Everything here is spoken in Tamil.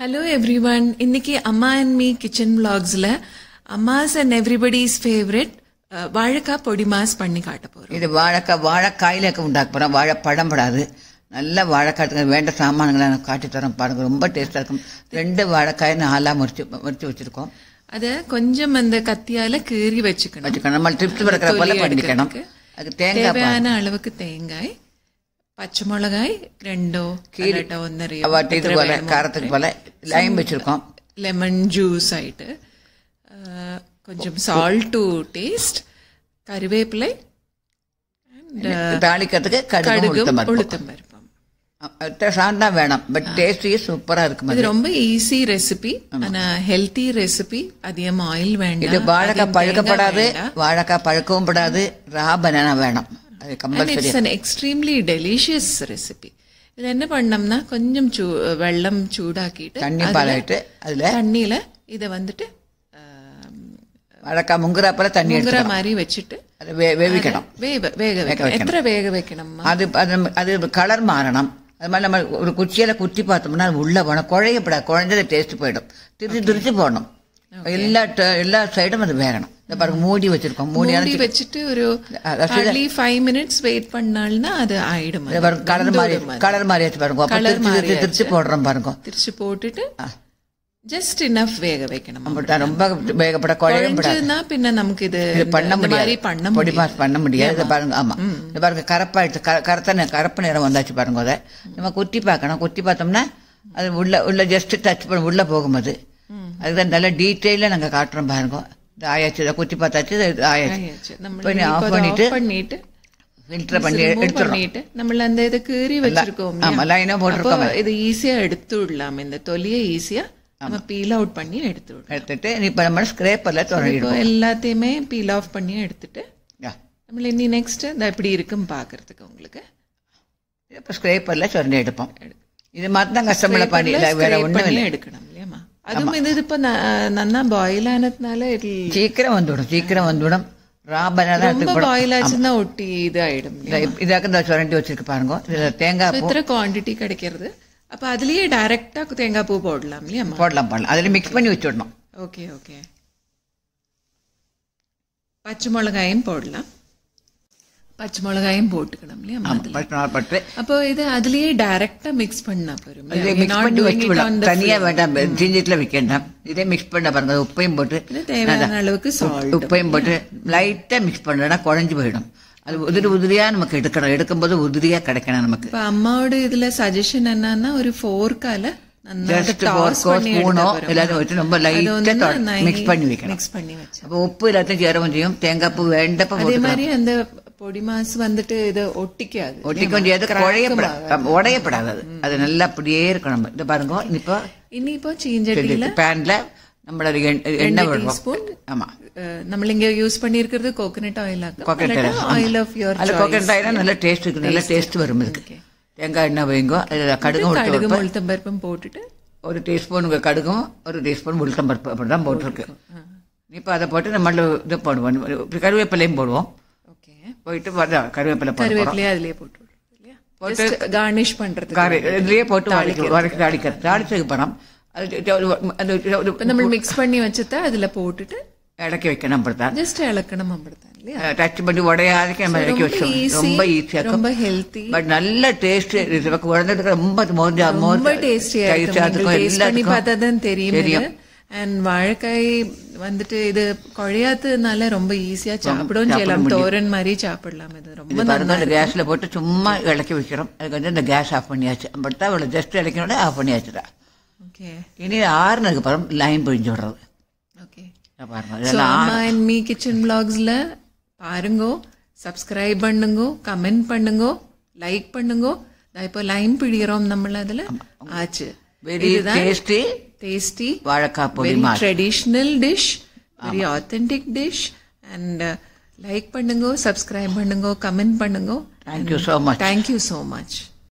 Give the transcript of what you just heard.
ஹலோ எவ்ரி ஒன் இன்னைக்கு அம்மா அண்ட் மீ கிச்சன் பிளாக்ஸ்ல அம்மாஸ் அண்ட் எவ்ரிபடிஸ் ஃபேவரட் வாழைக்காய் பொடி மாஸ் பண்ணி காட்ட போறோம் இது வாழைக்காய் வாழைக்காயில உண்டாக்க வாழை வாழைப்பழம் படாது நல்லா வாழைக்காய் வேண்ட சாமான்களை நான் காட்டி தரோம் பாருங்க ரொம்ப டேஸ்டா இருக்கும் ரெண்டு வாழைக்காய் நாலா முறிச்சு முறிச்சு வச்சிருக்கோம் அதை கொஞ்சம் அந்த கத்தியால கீறி வச்சுக்கணும் வச்சுக்கணும் நம்ம ட்ரிப்ஸ் பிறக்கிற போல பண்ணிக்கணும் அதுக்கு தேங்காய் அளவுக்கு தேங்காய் பச்சை ரெண்டோ கீரட்டோ ஒன்றரை போல காரத்துக்கு போல லைம் வச்சிருக்கோம் லெமன் ஜூஸ் ஆயிட்டு கொஞ்சம் சால்ட் டு டேஸ்ட் கருவேப்பிலை தாளிக்கிறதுக்கு கடுகு உளுத்தம் பருப்பம் சாண்டா வேணாம் பட் டேஸ்டி சூப்பராக இருக்கும் இது ரொம்ப ஈஸி ரெசிபி ஆனால் ஹெல்த்தி ரெசிபி அதிகம் ஆயில் வேண்டாம் இது வாழைக்காய் பழுக்கப்படாது வாழைக்காய் பழுக்கவும் படாது ரா பனானா வேணாம் அது compulsory it's an extremely delicious recipe இதில் என்ன பண்ணோம்னா கொஞ்சம் சூ வெள்ளம் சூடாக்கிட்டு தண்ணி பாலாயிட்டு அதில் தண்ணியில் இதை வந்துட்டு வழக்கா முங்குறா போல தண்ணி முங்குற மாதிரி வச்சுட்டு அதை வே வேவிக்கணும் வேக வேக வைக்கணும் எத்தனை வேக வைக்கணும் அது அது அது கலர் மாறணும் அது மாதிரி நம்ம ஒரு குச்சியில் குத்தி பார்த்தோம்னா அது உள்ளே போனோம் குழையப்படாது குழஞ்சது டேஸ்ட் போயிடும் திருச்சி திருச்சி போடணும் எல்லா எல்லா சைடும் அது வேகணும் பாருங்க மூடி வச்சிருக்கோம் மூடி வச்சுட்டு ஒரு ஹார்ட்லி ஃபைவ் மினிட்ஸ் வெயிட் பண்ணால்னா அது ஆயிடும் பாருங்க கலர் மாதிரி கலர் மாதிரி பாருங்க கலர் திருச்சி போடுறோம் பாருங்க திருச்சி போட்டுட்டு ஜஸ்ட் இனஃப் வேக வைக்கணும் ரொம்ப வேகப்பட குழம்புனா பின்ன நமக்கு இது பண்ண முடியாது பண்ண பொடி மாஸ் பண்ண முடியாது பாருங்க ஆமா இது பாருங்க கரப்பாயிடுச்சு கரத்த கரப்பு நேரம் வந்தாச்சு பாருங்க அதை நம்ம கொத்தி பார்க்கணும் கொத்தி பார்த்தோம்னா அது உள்ள உள்ள ஜஸ்ட் டச் பண்ண உள்ள போகும் அது அதுதான் நல்லா டீட்டெயிலாக நாங்கள் காட்டுறோம் பாருங்க ஆயாச்சு குத்தி பார்த்தாச்சு பண்ணி ஆஃப் பண்ணிட்டு பண்ணிட்டு ஃபில்டர் பண்ணி எடுத்துட்டு നമ്മൾ அந்த இது கீறி வச்சிருக்கோம் ஆமா லைனா போட்டுருக்கோம் இது ஈஸியா எடுத்துடலாம் இந்த தொலியை ஈஸியா நம்ம பீல் அவுட் பண்ணி எடுத்து எடுத்துட்டு இப்போ நம்ம ஸ்க்ரேப்பரில் தொடங்கிடுவோம் எல்லாத்தையுமே பீல் ஆஃப் பண்ணி எடுத்துட்டு നമ്മൾ ഇനി നെക്സ്റ്റ് എന്താ ഇപ്പിടി ഇരിക്കും പാകൃത്തൊക്കെ ഉങ്ങൾക്ക് ഇപ്പോൾ സ്ക്രേപ്പറിൽ ചുരണ്ടി എടുപ്പം ഇത് അതും ഇതിപ്പോ നന്നാ ബോയിൽ ആനത്തിനാല് സീക്കിരം വന്നോടും സീക്കിരം വന്നോടും ரா பனானா ரொம்ப பாயில் ஆச்சுன்னா ஒட்டி இதாயிடும் இதாக்க இந்த சுரண்டி வச்சிருக்க பாருங்க இதுல தேங்காய் பூ இத்தனை குவாண்டிட்டி கிடைக்கிறது அப்ப அதுலயே டைரக்டா தேங்காய் பூ போடலாம் இல்லையா போடலாம் போடலாம் போடலாம் പച്ചമുളകായും പോട്ടുക്കണം പട്ടേ അപ്പൊ ഇത് അതിലേ ഡയറക്റ്റാ മിക്സ് പണ്ണാ പോരും തനിയാ വേണ്ട ജിഞ്ചിട്ടില വെക്കണ്ട ഇതേ മിക്സ് പണ്ണ പറഞ്ഞത് ഉപ്പയും പോട്ട് അളവുക്ക് സോൾട്ട് ഉപ്പയും പോട്ട് ലൈറ്റാ മിക്സ് പണ്ണ കുഴഞ്ചു പോയിടും அது உதிரி உதிரியா நமக்கு எடுக்கணும் எடுக்கும்போது உதிரியா கிடைக்கணும் நமக்கு அம்மாவோட இதுல சஜஷன் என்னன்னா ஒரு ஃபோர்க்கால மிக்ஸ் பண்ணி வைக்கணும் உப்பு எல்லாத்தையும் சேரவும் செய்யும் தேங்காய் பூ வேண்டப்ப அதே மாதிரி அந்த பொடி പൊടിമാസ് വന്നിട്ട് ഇത് ഒട്ടിക്കാതെ ഒട്ടിക്കൊണ്ടിയത് ഉടയപ്പെടാതെ അത് നല്ല അപ്പടിയേ ഇരിക്കണം ഇത് പറഞ്ഞോ ഇനിയിപ്പോ ഇനിയിപ്പോ ചീഞ്ചട്ടിയില് പാനില് நம்மளோட எண்ணெய் டீஸ்பூன் ஆமா நம்ம இங்க யூஸ் பண்ணிருக்கிறது coconut oil coconut oil of your அது கோகனட் ஆயில் நல்ல டேஸ்ட் இருக்கு நல்ல டேஸ்ட் வரும் இதுக்கு தேங்காய் எண்ணெய் வைங்கோ கடுகு கடுகு உளுத்தம் பருப்பும் போட்டுட்டு ஒரு டீஸ்பூன் கடுகும் ஒரு டீஸ்பூன் உளுத்தம் பருப்பு அப்படிதான் தான் போட்டிருக்கு இப்போ அதை போட்டு நம்மள இது போடுவோம் கருவேப்பிலையும் போடுவோம் போயிட்டு கருவேப்பிலை கருவேப்பிலையே அதுலேயே போட்டு போட்டு கார்னிஷ் பண்ணுறது இதுலேயே போட்டு வதக்கி നമ്മൾ മിക്സ് പണി വെച്ചിട്ട് അതിൽ പോട്ടിട്ട് ഇളക്കി വെക്കണം അമ്പഴത്താൻ ജസ്റ്റ് ഇളക്കണം അമ്പഴത്താൻ ടച്ച് പണി ഉടയാതെ നമ്മൾ ഇളക്കി വെച്ചു ரொம்ப ஈஸியா ரொம்ப ஹெல்தி பட் நல்ல டேஸ்ட் இருக்கு வந்துட்டு இது குழையாத்துனால ரொம்ப ஈஸியா சாப்பிடவும் செய்யலாம் தோரன் மாதிரி சாப்பிடலாம் இது ரொம்ப நல்லா கேஸ்ல போட்டு சும்மா இலக்கி வைக்கிறோம் அதுக்கு வந்து இந்த கேஸ் ஆஃப் பண்ணியாச்சு அப்படித்தான் அவ்வளோ ஜஸ்ட் இலக்கினோட ஆஃப் பண்ணியாச்சுடா ஓகே இனி ஆறுனதுக்கு அப்புறம் லைன் பிழிஞ்சு விடுறது ஓகே பாருங்க மீ கிச்சன் பிளாக்ஸில் பாருங்கோ சப்ஸ்கிரைப் பண்ணுங்கோ கமெண்ட் பண்ணுங்கோ லைக் பண்ணுங்கோ இப்போ லைன் பிடிக்கிறோம் நம்மள அதில் ஆச்சு very tasty tasty very traditional dish very authentic dish and uh, like pannungo subscribe pannungo comment pannungo thank you so much thank you so much